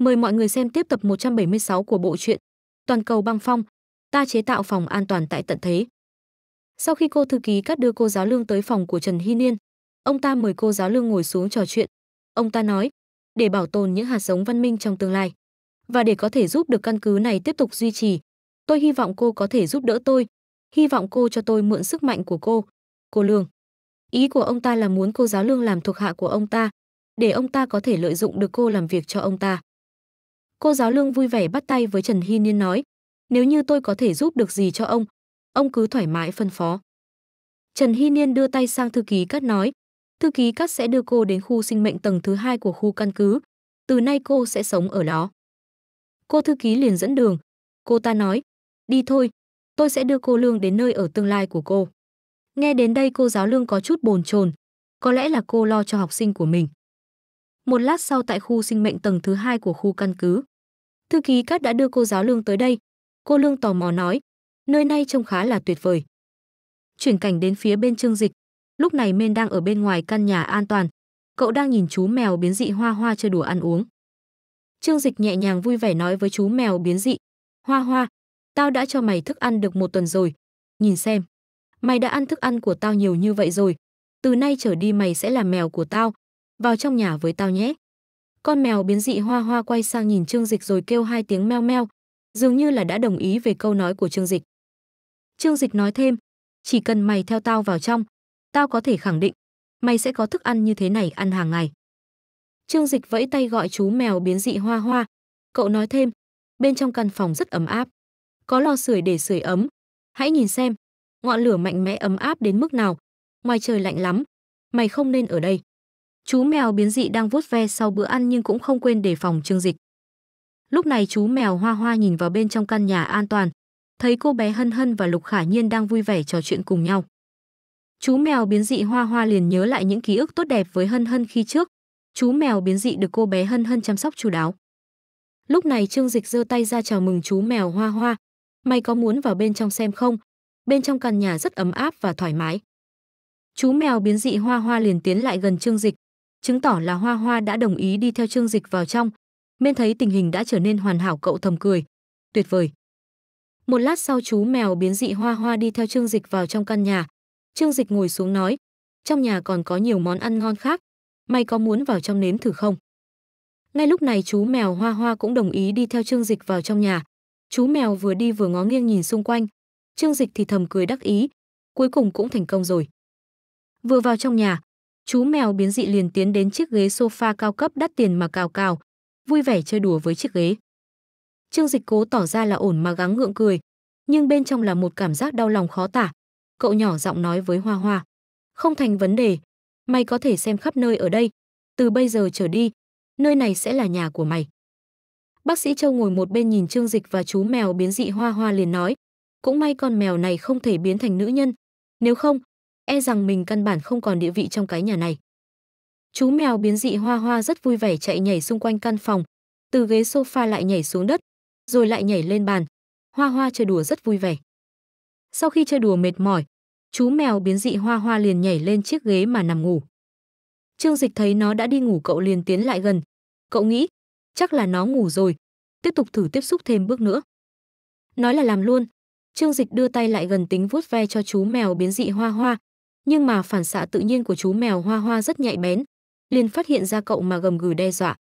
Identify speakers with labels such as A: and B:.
A: Mời mọi người xem tiếp tập 176 của bộ truyện Toàn cầu băng phong, ta chế tạo phòng an toàn tại tận thế. Sau khi cô thư ký cắt đưa cô giáo lương tới phòng của Trần Hy Niên, ông ta mời cô giáo lương ngồi xuống trò chuyện. Ông ta nói, để bảo tồn những hạt giống văn minh trong tương lai và để có thể giúp được căn cứ này tiếp tục duy trì, tôi hy vọng cô có thể giúp đỡ tôi, hy vọng cô cho tôi mượn sức mạnh của cô, cô Lương. Ý của ông ta là muốn cô giáo Lương làm thuộc hạ của ông ta, để ông ta có thể lợi dụng được cô làm việc cho ông ta. Cô giáo lương vui vẻ bắt tay với Trần Hy Niên nói, nếu như tôi có thể giúp được gì cho ông, ông cứ thoải mái phân phó. Trần Hy Niên đưa tay sang thư ký cắt nói, thư ký cắt sẽ đưa cô đến khu sinh mệnh tầng thứ hai của khu căn cứ, từ nay cô sẽ sống ở đó. Cô thư ký liền dẫn đường, cô ta nói, đi thôi, tôi sẽ đưa cô Lương đến nơi ở tương lai của cô. Nghe đến đây cô giáo Lương có chút bồn chồn, có lẽ là cô lo cho học sinh của mình. Một lát sau tại khu sinh mệnh tầng thứ hai của khu căn cứ, thư ký cát đã đưa cô giáo lương tới đây cô lương tò mò nói nơi này trông khá là tuyệt vời chuyển cảnh đến phía bên trương dịch lúc này men đang ở bên ngoài căn nhà an toàn cậu đang nhìn chú mèo biến dị hoa hoa chơi đùa ăn uống trương dịch nhẹ nhàng vui vẻ nói với chú mèo biến dị hoa hoa tao đã cho mày thức ăn được một tuần rồi nhìn xem mày đã ăn thức ăn của tao nhiều như vậy rồi từ nay trở đi mày sẽ là mèo của tao vào trong nhà với tao nhé con mèo biến dị hoa hoa quay sang nhìn Trương Dịch rồi kêu hai tiếng meo meo, dường như là đã đồng ý về câu nói của Trương Dịch. Trương Dịch nói thêm, chỉ cần mày theo tao vào trong, tao có thể khẳng định, mày sẽ có thức ăn như thế này ăn hàng ngày. Trương Dịch vẫy tay gọi chú mèo biến dị hoa hoa, cậu nói thêm, bên trong căn phòng rất ấm áp, có lò sưởi để sưởi ấm, hãy nhìn xem, ngọn lửa mạnh mẽ ấm áp đến mức nào, ngoài trời lạnh lắm, mày không nên ở đây. Chú mèo biến dị đang vuốt ve sau bữa ăn nhưng cũng không quên đề phòng trương dịch. Lúc này chú mèo hoa hoa nhìn vào bên trong căn nhà an toàn, thấy cô bé Hân Hân và Lục Khả Nhiên đang vui vẻ trò chuyện cùng nhau. Chú mèo biến dị hoa hoa liền nhớ lại những ký ức tốt đẹp với Hân Hân khi trước. Chú mèo biến dị được cô bé Hân Hân chăm sóc chu đáo. Lúc này Trương Dịch giơ tay ra chào mừng chú mèo hoa hoa. Mày có muốn vào bên trong xem không? Bên trong căn nhà rất ấm áp và thoải mái. Chú mèo biến dị hoa hoa liền tiến lại gần Trương Dịch, chứng tỏ là Hoa Hoa đã đồng ý đi theo Trương Dịch vào trong. Miên thấy tình hình đã trở nên hoàn hảo cậu thầm cười, tuyệt vời. Một lát sau chú mèo biến dị Hoa Hoa đi theo Trương Dịch vào trong căn nhà. Trương Dịch ngồi xuống nói, trong nhà còn có nhiều món ăn ngon khác, mày có muốn vào trong nếm thử không? Ngay lúc này chú mèo Hoa Hoa cũng đồng ý đi theo Trương Dịch vào trong nhà. Chú mèo vừa đi vừa ngó nghiêng nhìn xung quanh. Trương Dịch thì thầm cười đắc ý, cuối cùng cũng thành công rồi. Vừa vào trong nhà, Chú mèo biến dị liền tiến đến chiếc ghế sofa cao cấp đắt tiền mà cào cào, vui vẻ chơi đùa với chiếc ghế. Trương Dịch Cố tỏ ra là ổn mà gắng ngượng cười, nhưng bên trong là một cảm giác đau lòng khó tả. Cậu nhỏ giọng nói với Hoa Hoa, "Không thành vấn đề, mày có thể xem khắp nơi ở đây, từ bây giờ trở đi, nơi này sẽ là nhà của mày." Bác sĩ Châu ngồi một bên nhìn Trương Dịch và chú mèo biến dị Hoa Hoa liền nói, "Cũng may con mèo này không thể biến thành nữ nhân, nếu không, e rằng mình căn bản không còn địa vị trong cái nhà này. Chú mèo biến dị Hoa Hoa rất vui vẻ chạy nhảy xung quanh căn phòng, từ ghế sofa lại nhảy xuống đất, rồi lại nhảy lên bàn. Hoa Hoa chơi đùa rất vui vẻ. Sau khi chơi đùa mệt mỏi, chú mèo biến dị Hoa Hoa liền nhảy lên chiếc ghế mà nằm ngủ. Trương Dịch thấy nó đã đi ngủ cậu liền tiến lại gần. Cậu nghĩ, chắc là nó ngủ rồi, tiếp tục thử tiếp xúc thêm bước nữa. Nói là làm luôn, Trương Dịch đưa tay lại gần tính vuốt ve cho chú mèo biến dị Hoa Hoa, nhưng mà phản xạ tự nhiên của chú mèo hoa hoa rất nhạy bén liền phát hiện ra cậu mà gầm gừ đe dọa